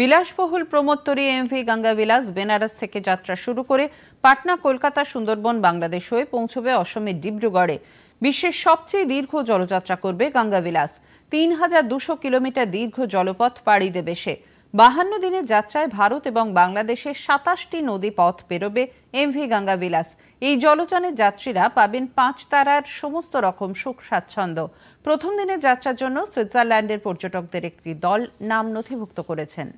বিলাসবহুল প্রমোত্তরী এমভি গঙ্গা বিলাস বেনারস থেকে যাত্রা শুরু করে পাটনা কলকাতা সুন্দরবন বাংলাদেশ হয়ে পৌঁছবে অসমের ডিব্রুগড়ে বিশ্বের সবচেয়ে দীর্ঘ জলযাত্রা করবে গঙ্গা বিলাস তিন হাজার দুশো কিলোমিটার দীর্ঘ জলপথ পাড়ি দেবে সে বাহান্ন দিনের যাত্রায় ভারত এবং বাংলাদেশের সাতাশটি নদী পথ পেরোবে এমভি গঙ্গা বিলাস এই জলযানের যাত্রীরা পাবেন পাঁচ তারার সমস্ত রকম সুখ স্বাচ্ছন্দ্য প্রথম দিনের যাত্রার জন্য সুইজারল্যান্ডের পর্যটকদের একটি দল নাম নথিভুক্ত করেছেন